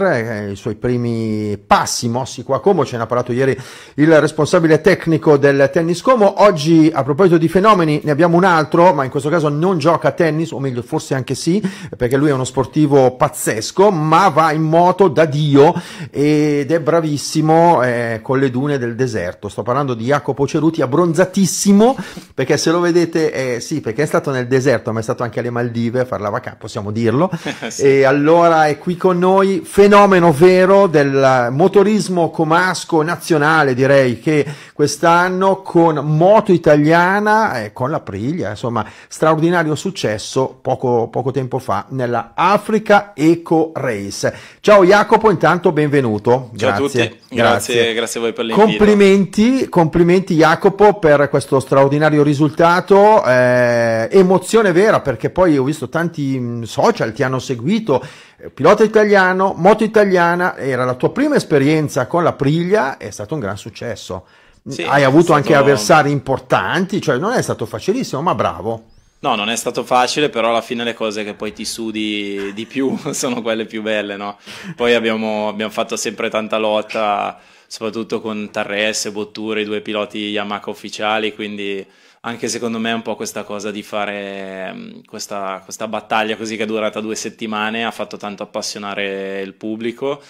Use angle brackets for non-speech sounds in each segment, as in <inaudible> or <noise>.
Eh, i suoi primi passi mossi qua a Como, ce ne ha parlato ieri il responsabile tecnico del Tennis Como. Oggi a proposito di fenomeni ne abbiamo un altro, ma in questo caso non gioca a tennis, o meglio forse anche sì, perché lui è uno sportivo pazzesco, ma va in moto da Dio ed è bravissimo eh, con le dune del deserto. Sto parlando di Jacopo Ceruti, abbronzatissimo, perché se lo vedete, eh, sì, perché è stato nel deserto, ma è stato anche alle Maldive a fare la vacanza, possiamo dirlo. <laughs> sì. E allora è qui con noi. Fen- fenomeno vero del motorismo comasco nazionale, direi che quest'anno con Moto Italiana e eh, con la Priglia, insomma, straordinario successo poco, poco tempo fa nella Africa Eco Race. Ciao Jacopo, intanto benvenuto. Ciao grazie. a tutti, grazie, grazie, grazie a voi per l'invito. Complimenti, complimenti Jacopo per questo straordinario risultato, eh, emozione vera perché poi ho visto tanti mm, social ti hanno seguito eh, pilota italiano, moto italiana, era la tua prima esperienza con la Priglia, è stato un gran successo. Sì, Hai avuto stato... anche avversari importanti, cioè non è stato facilissimo, ma bravo. No, non è stato facile, però alla fine le cose che poi ti sudi di più <laughs> sono quelle più belle, no? Poi abbiamo, abbiamo fatto sempre tanta lotta soprattutto con Tarres, Botture, i due piloti Yamaha ufficiali, quindi anche secondo me un po' questa cosa di fare mm, questa, questa battaglia così che è durata due settimane ha fatto tanto appassionare il pubblico.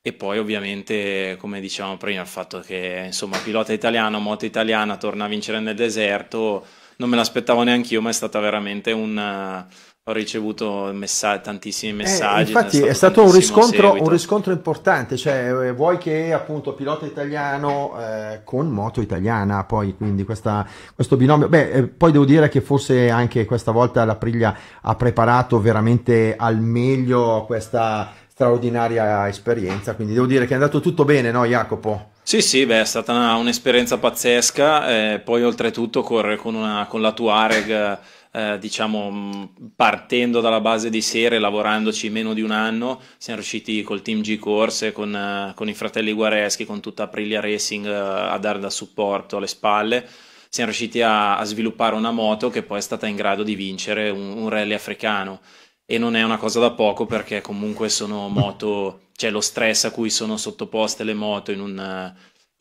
E poi ovviamente, come dicevamo prima, il fatto che insomma pilota italiano, moto italiana, torna a vincere nel deserto, non me l'aspettavo neanche io, ma è stata veramente un, ho ricevuto messa- tantissimi eh, messaggi. Eh, infatti è stato, è stato un, riscontro, un, riscontro, importante, cioè eh, vuoi che appunto pilota italiano eh, con moto italiana, poi quindi questa, questo binomio, beh eh, poi devo dire che forse anche questa volta la Priglia ha preparato veramente al meglio questa straordinaria esperienza, quindi devo dire che è andato tutto bene, no Jacopo? Sì, sì, beh, è stata una, un'esperienza pazzesca, eh, poi oltretutto correre con, una, con la tua AREG, eh, diciamo, mm, partendo dalla base di serie, lavorandoci meno di un anno, siamo riusciti col team G Corse, con, eh, con i fratelli Guareschi, con tutta Aprilia Racing eh, a dare da supporto alle spalle, siamo riusciti a, a, sviluppare una moto che poi è stata in grado di vincere un, un rally africano e non è una cosa da poco perché comunque sono moto, cioè lo stress a cui sono sottoposte le moto in un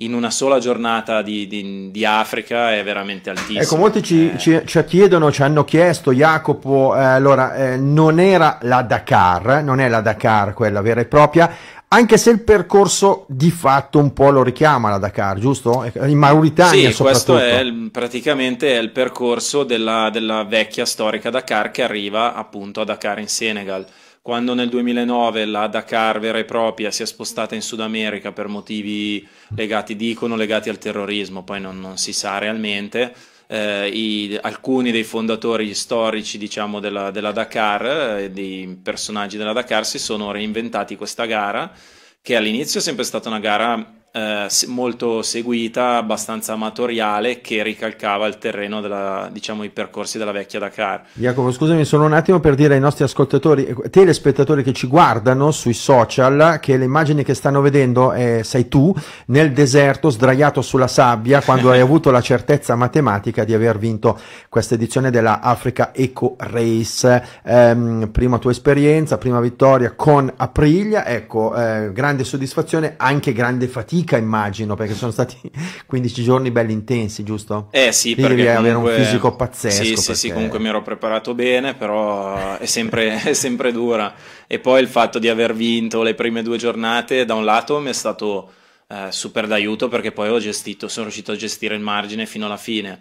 in una sola giornata di, di, di, Africa è veramente altissimo. Ecco, molti ci, eh. ci, ci chiedono, ci hanno chiesto, Jacopo, eh, allora, eh, non era la Dakar, eh, non è la Dakar quella vera e propria, anche se il percorso di fatto un po' lo richiama la Dakar, giusto? Eh, in Mauritania sì, questo è il, praticamente è il percorso della, della vecchia storica Dakar che arriva appunto a Dakar in Senegal quando nel 2009 la Dakar vera e propria si è spostata in Sud America per motivi legati, dicono, legati al terrorismo, poi non, non si sa realmente, eh, i, alcuni dei fondatori storici diciamo, della, della, Dakar, eh, dei personaggi della Dakar, si sono reinventati questa gara che all'inizio è sempre stata una gara eh, molto seguita, abbastanza amatoriale, che ricalcava il terreno, della, diciamo, i percorsi della vecchia Dakar. Jacopo, scusami solo un attimo per dire ai nostri ascoltatori, telespettatori che ci guardano sui social, che le immagini che stanno vedendo eh, sei tu nel deserto, sdraiato sulla sabbia, quando hai <laughs> avuto la certezza matematica di aver vinto questa edizione della Africa Eco Race. Eh, prima tua esperienza, prima vittoria con Aprilia, ecco, eh, grande soddisfazione, anche grande fatica fatica, immagino, perché sono stati 15 <laughs> giorni belli intensi, giusto? Eh sì, Lì perché comunque... avere un fisico pazzesco. Sì, sì, perché... sì, comunque mi ero preparato bene, però è sempre, <laughs> è sempre dura. E poi il fatto di aver vinto le prime due giornate, da un lato mi è stato eh, super d'aiuto perché poi ho gestito, sono riuscito a gestire il margine fino alla fine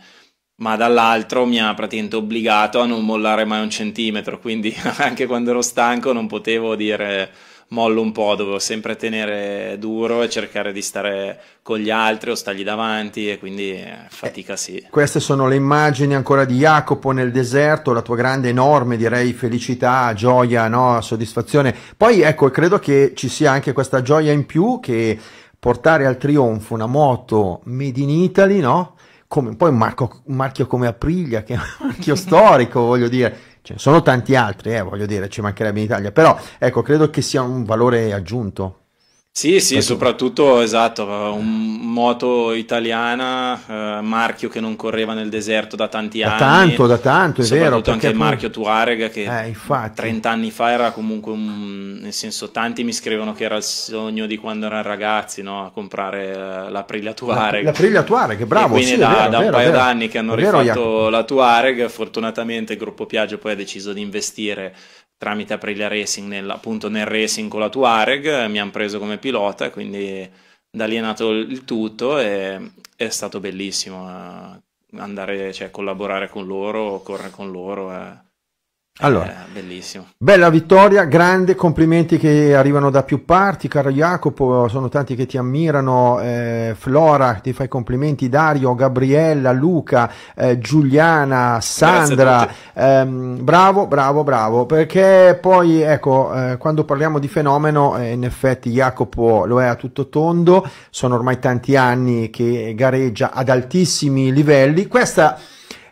ma dall'altro mi ha praticamente obbligato a non mollare mai un centimetro, quindi <laughs> anche quando ero stanco non potevo dire mollo un po', dovevo sempre tenere duro e cercare di stare con gli altri o stargli davanti e quindi eh, fatica sì. Eh, queste sono le immagini ancora di Jacopo nel deserto, la tua grande, enorme direi felicità, gioia, no? soddisfazione. Poi ecco, credo che ci sia anche questa gioia in più che portare al trionfo una moto made in Italy, no? Come, poi un, marco, un marchio come Aprilia, che è un marchio <laughs> storico, voglio dire, Ce cioè, sono tanti altri, eh, voglio dire, ci mancherebbe in Italia, però ecco, credo che sia un valore aggiunto. Sì, sì, Questo... soprattutto esatto, un moto italiana, eh, marchio che non correva nel deserto da tanti da anni. Tanto, da tanto, è vero. anche il marchio Tuareg che eh, 30 anni fa era comunque un... nel senso tanti mi scrivono che era il sogno di quando erano ragazzi, no? a comprare eh, l'Aprilia Tuareg. La, L'Aprilia Tuareg, bravo. E quindi sì, da, vero, da, un vero, paio vero. d'anni che hanno rifatto vero, la Tuareg, fortunatamente il gruppo Piaggio poi ha deciso di investire tramite Aprilia Racing nel, appunto nel racing con la Tuareg, eh, mi hanno preso come pilota, quindi da lì è nato il tutto e è stato bellissimo eh, andare, cioè collaborare con loro, correre con loro, è eh. Allora, eh, bellissimo. Bella vittoria, grande, complimenti che arrivano da più parti, caro Jacopo, sono tanti che ti ammirano, eh, Flora ti fa i complimenti, Dario, Gabriella, Luca, eh, Giuliana, Sandra, ehm, bravo, bravo, bravo, perché poi ecco, eh, quando parliamo di fenomeno, eh, in effetti Jacopo lo è a tutto tondo, sono ormai tanti anni che gareggia ad altissimi livelli, questa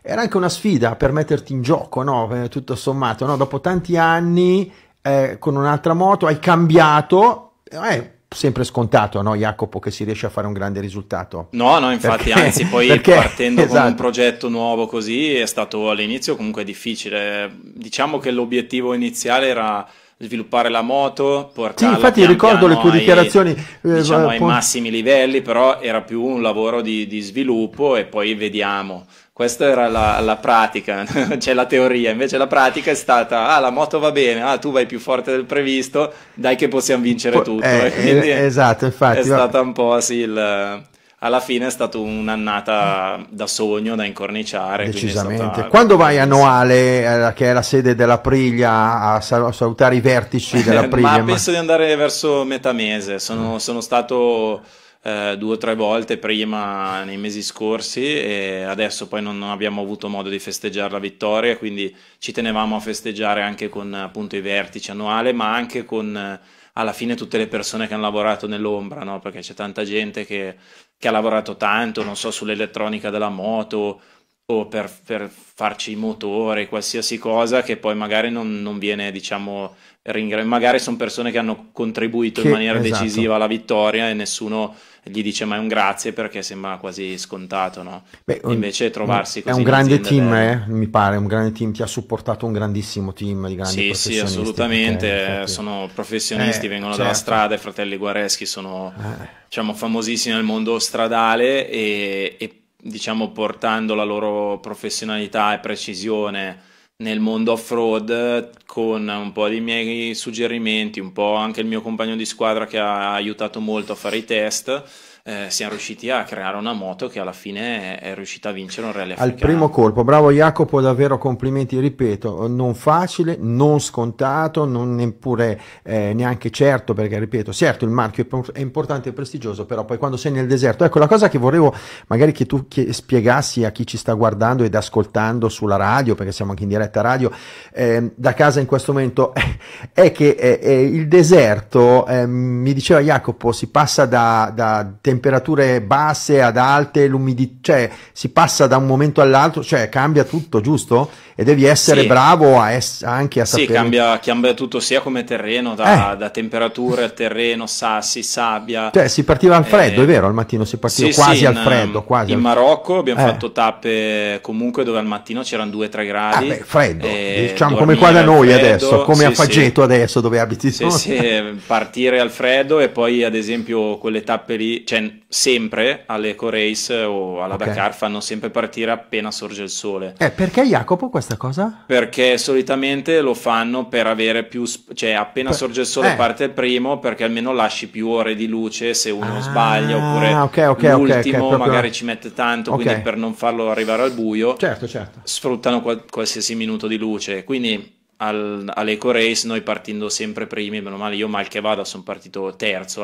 era anche una sfida per metterti in gioco, no? Eh, tutto sommato, no? dopo tanti anni eh, con un'altra moto hai cambiato, eh, sempre scontato, no, Jacopo, che si riesce a fare un grande risultato. No, no, infatti, perché, anzi, poi <laughs> perché, partendo esatto. con un esatto. progetto nuovo così è stato all'inizio comunque difficile. Diciamo che l'obiettivo iniziale era sviluppare la moto, portarla Sì, infatti pian ricordo le tue ai, dichiarazioni eh, diciamo ai massimi livelli, però era più un lavoro di, di sviluppo e poi vediamo. Questa era la, la pratica, <laughs> cioè la teoria, invece la pratica è stata, ah la moto va bene, ah tu vai più forte del previsto, dai che possiamo vincere po- tutto. Eh, <laughs> eh, esatto, infatti. È va... stata un po' sì il alla fine è stata un'annata da sogno, da incorniciare. Decisamente. Stata... Quando vai a Noale, eh, che è la sede della Priglia, a salutare i vertici <laughs> dell'Apriglia? Priglia? ma penso di andare verso metà mese. Sono, mm. sono stato eh, due o tre volte prima nei mesi scorsi e adesso poi non, non, abbiamo avuto modo di festeggiare la vittoria, quindi ci tenevamo a festeggiare anche con appunto i vertici annuale, ma anche con eh, alla fine tutte le persone che hanno lavorato nell'ombra, no? perché c'è tanta gente che, che ha lavorato tanto, non so, sull'elettronica della moto o per, per, farci motore, qualsiasi cosa che poi magari non, non viene, diciamo, ringraziato. Magari sono persone che hanno contribuito che, in maniera esatto. decisiva alla vittoria e nessuno gli dice mai un grazie perché sembra quasi scontato, no? Beh, Invece trovarsi così... È un grande team, eh, mi pare, un grande team, ti ha supportato un grandissimo team di grandi sì, professionisti. Sì, assolutamente, perché... sono professionisti, eh, vengono certo. dalla strada, i fratelli Guareschi sono, eh. diciamo, famosissimi nel mondo stradale e, e diciamo portando la loro professionalità e precisione nel mondo off-road con un po' dei miei suggerimenti, un po' anche il mio compagno di squadra che ha aiutato molto a fare i test eh, siamo riusciti a creare una moto che alla fine è, è riuscita a vincere un rally africano. Al primo colpo, bravo Jacopo, davvero complimenti, ripeto, non facile, non scontato, non neppure eh, neanche certo, perché ripeto, certo il marchio è importante e prestigioso, però poi quando sei nel deserto, ecco la cosa che volevo magari che tu che spiegassi a chi ci sta guardando ed ascoltando sulla radio, perché siamo anche in diretta radio, eh, da casa in questo momento, <laughs> è che eh, eh, il deserto, ehm, mi diceva Jacopo, si passa da, da tempo temperature basse ad alte, l'umidità, cioè si passa da un momento all'altro, cioè cambia tutto, giusto? E devi essere sì. bravo a es- anche a sapere. Sì, cambia, cambia, tutto sia come terreno, da, eh. da temperature al terreno, sassi, sabbia. Cioè si partiva al freddo, eh. è vero, al mattino si partiva sì, quasi sì, al in, freddo. Quasi in al... Marocco abbiamo eh. fatto tappe comunque dove al mattino c'erano 2-3 gradi. Ah, beh, freddo, eh, diciamo come qua da noi freddo, adesso, come a Fageto adesso dove abiti. Sì, sì, eh, partire al freddo e poi ad esempio quelle tappe lì, cioè sempre alle Eco Race o alla okay. Dakar fanno sempre partire appena sorge il sole. Eh, perché Jacopo questa cosa? Perché solitamente lo fanno per avere più, sp- cioè appena per... sorge il sole eh. parte il primo perché almeno lasci più ore di luce se uno ah, sbaglia oppure okay, okay, l'ultimo proprio... magari ci mette tanto, quindi per non farlo arrivare al buio certo, certo. sfruttano qual- qualsiasi minuto di luce. Quindi al, all'Eco Race noi partendo sempre primi, meno male io mal che vada sono partito terzo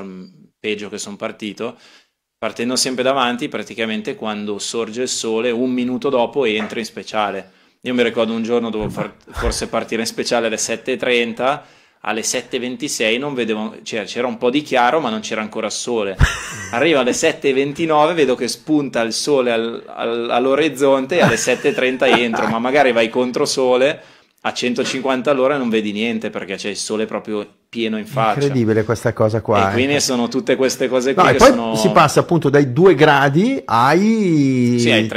peggio che sono partito, partendo sempre davanti, praticamente quando sorge il sole, un minuto dopo entro in speciale. Io mi ricordo un giorno dovevo far, forse partire in speciale alle 7.30, alle 7.26 non vedevo, cioè, c'era un po' di chiaro ma non c'era ancora sole. Arrivo alle 7.29, vedo che spunta il sole al, al, all'orizzonte e alle 7.30 entro, ma magari vai contro sole a 150 all'ora e non vedi niente perché c'è il sole proprio pieno in faccia. Incredibile questa cosa qua. E eh. quindi eh. sono tutte queste cose qui no, poi sono... si passa appunto dai 2 gradi ai... Sì, ai 35,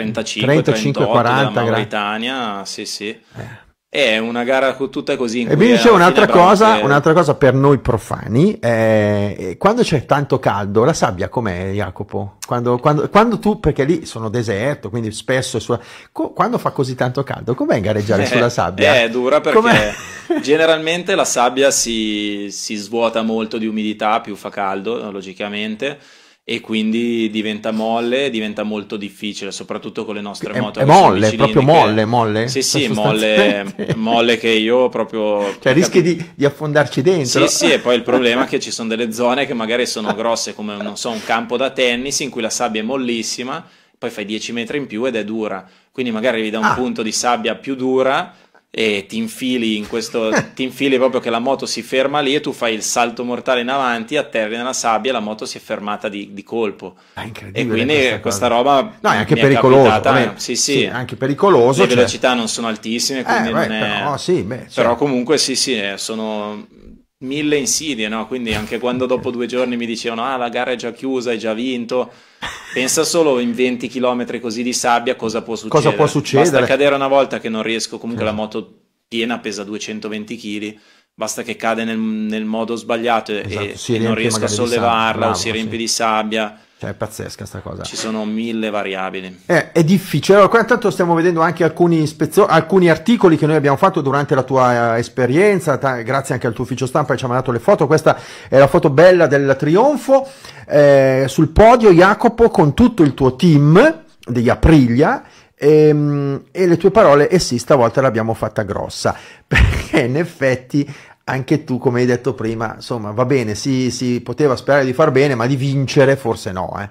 35 38 40 gradi. Mauritania, sì sì. Eh. È una gara tutta così. E quindi c'è un'altra cosa, un'altra cosa per noi profani. Eh, eh, quando c'è tanto caldo, la sabbia com'è, Jacopo? Quando, quando, quando tu, perché lì sono deserto, quindi spesso sulla, quando fa così tanto caldo, com'è gareggiare eh, sulla sabbia? Eh, è dura perché com'è? <laughs> generalmente la sabbia si, si svuota molto di umidità, più fa caldo, logicamente e quindi diventa molle, diventa molto difficile, soprattutto con le nostre moto. È, è molle, proprio molle, molle? Sì, sì, <laughs> molle, molle che io proprio... Cioè rischi di, di, affondarci dentro. Sì, sì, e poi il problema è che ci sono delle zone che magari sono grosse come, non so, un campo da tennis in cui la sabbia è mollissima, poi fai 10 metri in più ed è dura, quindi magari vi da un ah. punto di sabbia più dura e ti infili in questo <laughs> ti infili proprio che la moto si ferma lì e tu fai il salto mortale in avanti atterri nella sabbia e la moto si è fermata di, di colpo ah, e quindi questa, questa roba no è anche pericolosa è capitata, eh. sì, sì, sì, anche pericoloso le cioè... velocità non sono altissime eh, beh, è... però, sì, beh, cioè... però, comunque sì sì eh, sono mille insidie, no? Quindi anche quando dopo due giorni mi dicevano ah la gara è già chiusa, hai già vinto, pensa solo in 20 km così di sabbia cosa può succedere. Cosa può succedere? Basta cadere una volta che non riesco, comunque la moto piena pesa 220 kg, basta che cade nel, nel modo sbagliato esatto, e, e non riesco a sollevarla sabbia, bravo, o si riempie sì. di sabbia cioè, è pazzesca sta cosa. Ci sono mille variabili. Eh, è difficile. Allora, qua intanto stiamo vedendo anche alcuni, ispezio- alcuni articoli che noi abbiamo fatto durante la tua eh, esperienza. Ta- grazie anche al tuo ufficio stampa che ci ha mandato le foto. Questa è la foto bella del trionfo. Eh, sul podio, Jacopo, con tutto il tuo team degli Aprilia. E, ehm, e, le tue parole, e sì, stavolta l'abbiamo fatta grossa, <laughs> perché in effetti anche tu, come hai detto prima, insomma, va bene, si, si poteva sperare di far bene, ma di vincere forse no. Eh.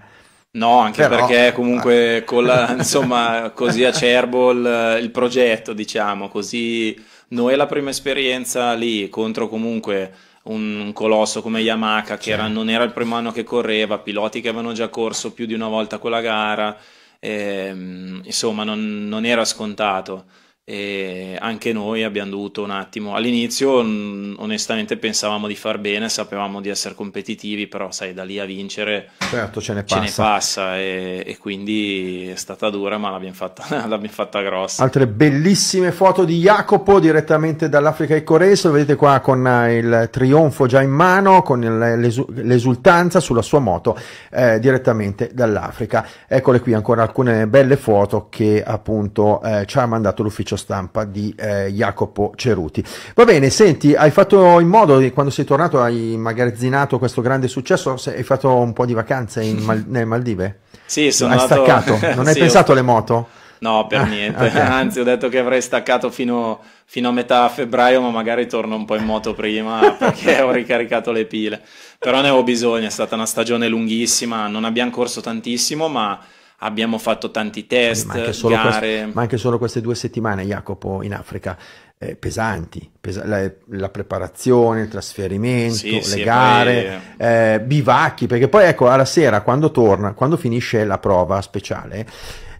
No, anche Però... perché ah. comunque con la, <laughs> insomma, così acerbo il, eh, il progetto, diciamo, così noi la prima esperienza lì contro comunque un colosso come Yamaha che era, non era il primo anno che correva, piloti che avevano già corso più di una volta quella gara, e, ehm, insomma non, non era scontato anche noi abbiamo dovuto un attimo all'inizio mm, onestamente pensavamo di far bene sapevamo di essere competitivi però sai da lì a vincere certo ce ne passa, ce ne passa e, e, quindi è stata dura ma l'abbiamo fatta, <laughs> l'abbiamo fatta grossa altre bellissime foto di Jacopo direttamente dall'Africa e Corea lo vedete qua con eh, il trionfo già in mano con l'es- l'esultanza sulla sua moto eh, direttamente dall'Africa eccole qui ancora alcune belle foto che appunto eh, ci ha mandato l'ufficio ufficio stampa di eh, Jacopo Ceruti. Va bene, senti, hai fatto in modo, quando sei tornato hai magazzinato questo grande successo, hai fatto un po' di vacanze in Mal- <laughs> nelle Maldive? Sì, sono hai andato... staccato, <laughs> non hai pensato ho... alle moto? No, per ah, niente, okay. <laughs> anzi ho detto che avrei staccato fino, fino, a metà febbraio, ma magari torno un po' in moto prima perché ho ricaricato le pile, però ne avevo bisogno, è stata una stagione lunghissima, non abbiamo corso tantissimo, ma abbiamo fatto tanti test, ma anche solo, queste, ma anche solo queste due settimane, Jacopo, in Africa, eh, pesanti, pesa la, la, preparazione, il trasferimento, sì, le sì, gare, poi... Eh. eh, bivacchi, perché poi ecco, alla sera, quando torna, quando finisce la prova speciale,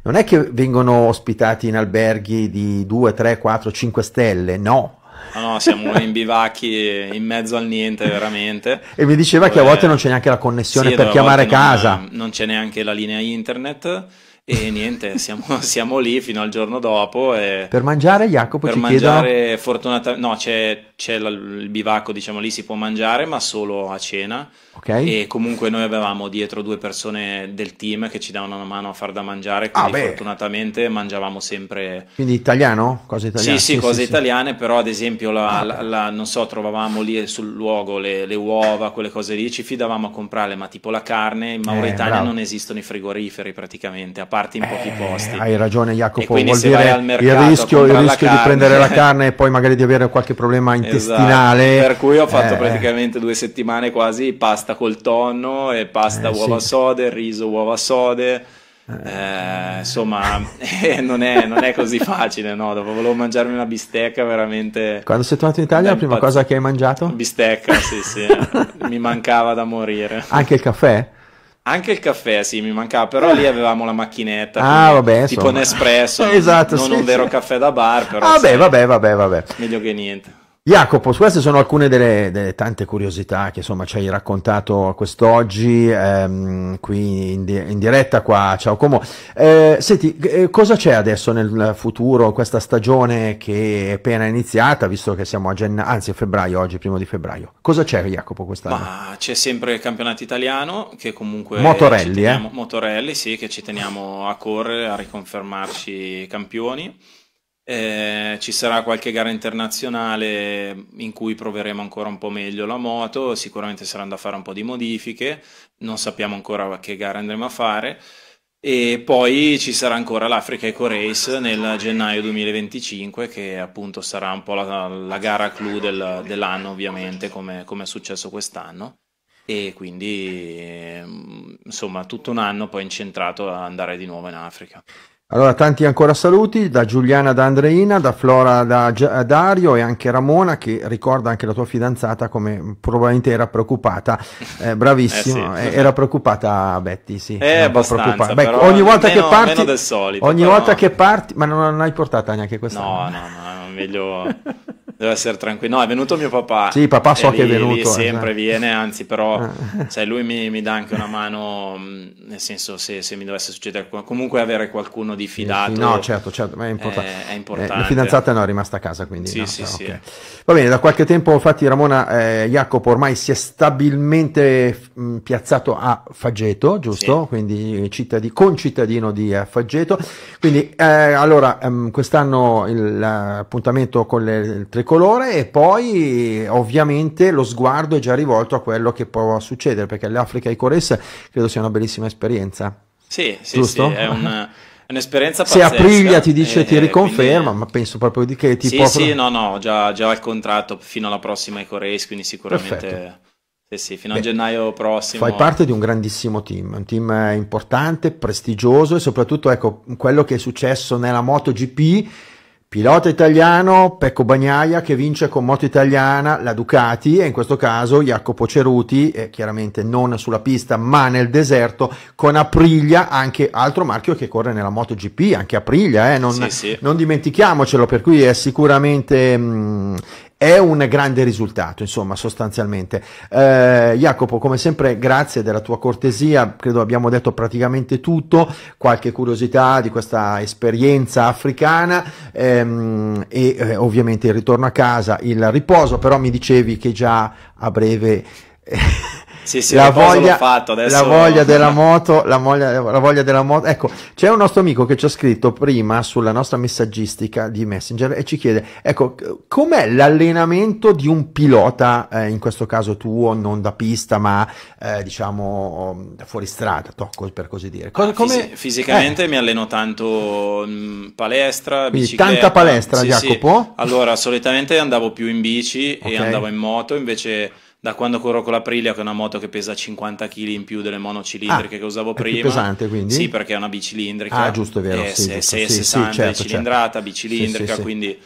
non è che vengono ospitati in alberghi di 2, 3, 4, 5 stelle, no, No, no, siamo <laughs> in bivacchi in mezzo al niente, veramente. E mi diceva Dove... che a eh, volte non c'è neanche la connessione sì, per chiamare casa. Non, non c'è neanche la linea internet. E niente, siamo, <laughs> siamo, lì fino al giorno dopo. per mangiare, Jacopo per ci mangiare, chieda... fortunatamente, no, c'è, c'è il bivacco, diciamo lì si può mangiare, ma solo a cena. Okay. E comunque noi avevamo dietro due persone del team che ci davano una mano a far da mangiare, ah, quindi ah, fortunatamente mangiavamo sempre. Quindi italiano? Cose italiane? Sì, sì, sì cose sì, italiane, sì. però ad esempio, la, ah, la, la, non so, trovavamo lì sul luogo le, le, uova, quelle cose lì, ci fidavamo a comprarle, ma tipo la carne in eh, Mauritania eh, non esistono i frigoriferi praticamente. A parti in pochi eh, posti. Hai ragione Jacopo, vuol dire mercato, il rischio, il rischio di prendere la <laughs> carne e poi magari di avere qualche problema esatto. intestinale. Esatto. Per cui ho fatto eh, eh, praticamente due settimane quasi pasta col tonno e pasta eh, uova sì. sode, riso uova sode. Eh, eh insomma, <laughs> eh, non, è, non, è, così facile, no? Dopo volevo mangiarmi una bistecca veramente. Quando sei tornato in Italia, la prima pazz- cosa che hai mangiato? Bistecca, sì, sì, <laughs> mi mancava da morire. Anche il caffè? Anche il caffè, sì, mi mancava, però lì avevamo la macchinetta. Ah, vabbè, tipo insomma. Nespresso. <laughs> esatto, non sì, un vero sì. caffè da bar, però. Vabbè, ah, vabbè, vabbè, vabbè. Meglio che niente. Jacopo, queste sono alcune delle, delle tante curiosità che insomma, ci hai raccontato quest'oggi ehm, qui in, di in, diretta qua, ciao Como. Eh, senti, eh, cosa c'è adesso nel futuro, questa stagione che è appena iniziata, visto che siamo a gennaio, anzi a febbraio, oggi primo di febbraio. Cosa c'è Jacopo quest'anno? Ma c'è sempre il campionato italiano che comunque... Motorelli, eh? teniamo, eh? Motorelli, sì, che ci teniamo a correre, a riconfermarci campioni. Eh, ci sarà qualche gara internazionale in cui proveremo ancora un po' meglio la moto, sicuramente saranno da fare un po' di modifiche, non sappiamo ancora che gara andremo a fare. E poi ci sarà ancora l'Africa Eco Race nel gennaio 2025, che appunto sarà un po' la, la gara clou del, dell'anno, ovviamente, come, come è successo quest'anno. E quindi, ehm, insomma, tutto un anno poi incentrato ad andare di nuovo in Africa. Allora, tanti ancora saluti da Giuliana da Andreina, da Flora da G- eh, Dario e anche Ramona che ricorda anche la tua fidanzata come probabilmente era preoccupata, eh, bravissimo, eh sì, eh, era preoccupata Betty, sì. Eh, abbastanza, Beh, ogni volta meno, che parti... Meno solito, ogni però... volta che parti... Ma non, non hai portata neanche questa. No, no, no, meglio... <laughs> deve essere tranquillo. No, è venuto mio papà. Sì, papà so lì, che è venuto. Lì eh, sempre eh. viene, anzi, però eh. sai, lui mi, mi, dà anche una mano, mm, nel senso se, se mi dovesse succedere comunque avere qualcuno di fidato. No, certo, certo, ma è, importante. è, è eh, importante. Eh, la fidanzata no, è rimasta a casa, quindi. Sì, no, sì, no, ah, sì. Okay. Va bene, da qualche tempo infatti Ramona eh, Jacopo ormai si è stabilmente mh, mm, piazzato a Faggeto, giusto? Sì. Quindi cittadi- concittadino di Faggeto. Quindi allora, mh, ehm, quest'anno l'appuntamento con le, le tre tricolore e poi ovviamente lo sguardo è già rivolto a quello che può succedere perché l'Africa e Cores credo sia una bellissima esperienza. Sì, sì, Giusto? sì è un... un'esperienza pazzesca. Se Aprilia ti dice e, ti riconferma, quindi... ma penso proprio di che tipo... Sì, sì, no, no, già, già il contratto fino alla prossima Eco Race, quindi sicuramente... Sì, sì, fino Beh, a gennaio prossimo. Fai parte di un grandissimo team, un team importante, prestigioso e soprattutto ecco quello che è successo nella MotoGP Pilota italiano Pecco Bagnaia che vince con moto italiana la Ducati e in questo caso Jacopo Ceruti, eh, chiaramente non sulla pista ma nel deserto, con Aprilia, anche altro marchio che corre nella MotoGP, anche Aprilia, eh, non, sì, sì. non dimentichiamocelo, per cui è sicuramente mh, mm, è un grande risultato, insomma, sostanzialmente. Eh, Jacopo, come sempre, grazie della tua cortesia, credo abbiamo detto praticamente tutto, qualche curiosità di questa esperienza africana ehm, e eh, ovviamente il ritorno a casa, il riposo, però mi dicevi che già a breve... Eh, sì, sì, la, voglia, fatto, adesso... la voglia <laughs> della moto, la voglia, la voglia della moto. Ecco, c'è un nostro amico che ci ha scritto prima sulla nostra messaggistica di Messenger e ci chiede, ecco, com'è l'allenamento di un pilota, eh, in questo caso tuo, non da pista, ma eh, diciamo fuori strada, tocco, per così dire. Cosa, ah, come... Fis- fisicamente eh. mi alleno tanto in mm, palestra, Quindi bicicletta. Tanta palestra, sì, Jacopo? Sì. Allora, solitamente andavo più in bici okay. e andavo in moto, invece da quando corro con l'Aprilia, che è una moto che pesa 50 kg in più delle monocilindriche ah, che usavo prima. È pesante quindi? Sì, perché è una bicilindrica. Ah, giusto, è vero. È, eh, sì, è, sì, 60 sì, certo, certo, cilindrata, certo. bicilindrica, quindi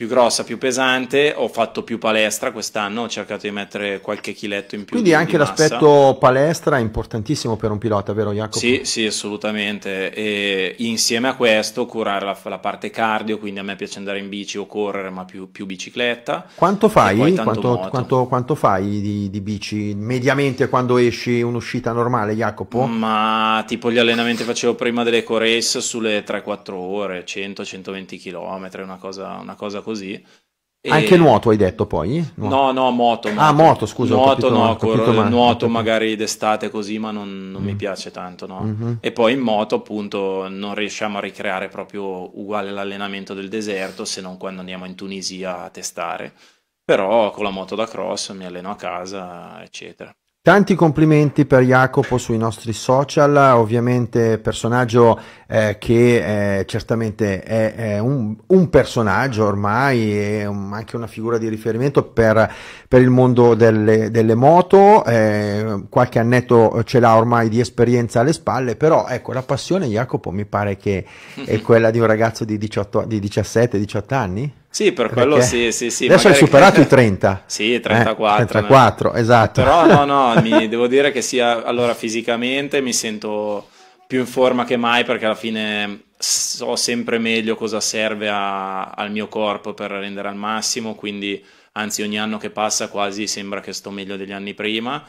più grossa, più pesante, ho fatto più palestra quest'anno, ho cercato di mettere qualche chiletto in più. Quindi anche l'aspetto palestra è importantissimo per un pilota, vero Jacopo? Sì, sì, assolutamente. E insieme a questo curare la, la, parte cardio, quindi a me piace andare in bici o correre, ma più, più bicicletta. Quanto fai? Quanto, quanto, quanto fai di, di, bici mediamente quando esci un'uscita normale, Jacopo? Ma tipo gli allenamenti facevo prima delle core race sulle 3-4 ore, 100-120 km, una cosa, una cosa così così. E... Anche nuoto hai detto poi? Nuoto. No, no, moto, moto. Ah, moto, scusa. Nuoto, capito, no, capito, ma... nuoto magari d'estate così, ma non, non mm. mi piace tanto, no? Mm-hmm. E poi in moto appunto non riusciamo a ricreare proprio uguale l'allenamento del deserto se non quando andiamo in Tunisia a testare. Però con la moto da cross mi alleno a casa, eccetera. Tanti complimenti per Jacopo sui nostri social, ovviamente personaggio eh, che eh, certamente è, è un, un, personaggio ormai, è un, anche una figura di riferimento per, per il mondo delle, delle moto, eh, qualche annetto ce l'ha ormai di esperienza alle spalle, però ecco la passione Jacopo mi pare che è <laughs> quella di un ragazzo di, di 17-18 anni. Sì, per quello sì, sì, sì. Adesso hai superato che... i 30. <laughs> Sì, 34. Eh, 34, no? esatto. Però no, no, <laughs> mi, devo dire che sia, allora fisicamente mi sento più in forma che mai perché alla fine so sempre meglio cosa serve a, al mio corpo per rendere al massimo, quindi anzi ogni anno che passa quasi sembra che sto meglio degli anni prima.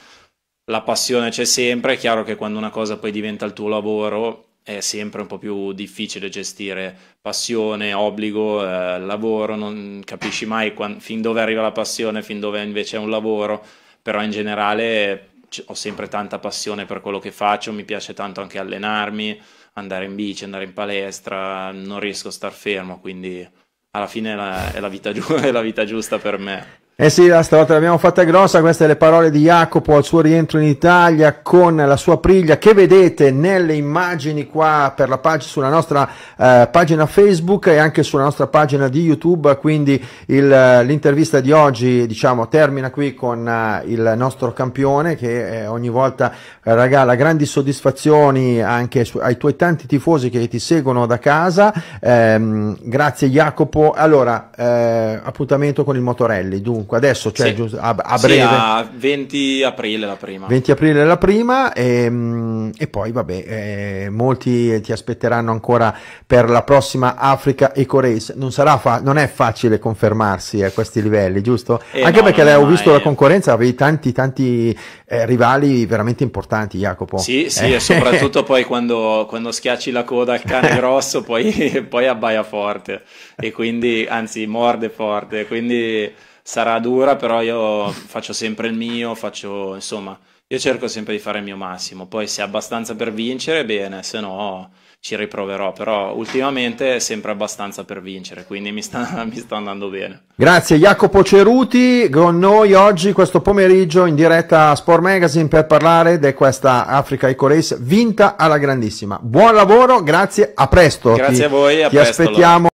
La passione c'è sempre, è chiaro che quando una cosa poi diventa il tuo lavoro è sempre un po' più difficile gestire passione, obbligo, eh, lavoro, non capisci mai quando, fin dove arriva la passione, fin dove invece è un lavoro, però in generale ho sempre tanta passione per quello che faccio, mi piace tanto anche allenarmi, andare in bici, andare in palestra, non riesco a star fermo, quindi alla fine è la, è la, vita, giu- <laughs> è la vita giusta per me. Eh sì, la stavolta l'abbiamo fatta grossa, queste le parole di Jacopo al suo rientro in Italia con la sua priglia che vedete nelle immagini qua per la pag- sulla nostra eh, pagina Facebook e anche sulla nostra pagina di YouTube, quindi eh, l'intervista di oggi diciamo termina qui con eh, il nostro campione che eh, ogni volta eh, regala grandi soddisfazioni anche ai tuoi tanti tifosi che ti seguono da casa, ehm, grazie Jacopo, allora eh, appuntamento con il Motorelli, dunque comunque adesso, cioè sì. a, a, breve. Sì, a 20 aprile la prima. 20 aprile la prima e, ehm, e poi vabbè, eh, molti ti aspetteranno ancora per la prossima Africa Eco Race. Non, sarà fa- non è facile confermarsi a questi livelli, giusto? Eh Anche no, perché ho visto eh. la concorrenza, avevi tanti tanti eh, rivali veramente importanti, Jacopo. Sì, eh. sì, e soprattutto <laughs> poi quando, quando, schiacci la coda al cane <laughs> grosso poi, poi abbaia forte e quindi, anzi morde forte, quindi sarà dura, però io faccio sempre il mio, faccio, insomma, io cerco sempre di fare il mio massimo, poi se è abbastanza per vincere, bene, se no ci riproverò, però ultimamente è sempre abbastanza per vincere, quindi mi sta, <laughs> mi sta, andando bene. Grazie Jacopo Ceruti con noi oggi questo pomeriggio in diretta a Sport Magazine per parlare di questa Africa Eco Race vinta alla grandissima. Buon lavoro, grazie, a presto. Grazie ti, a voi, a ti presto. aspettiamo.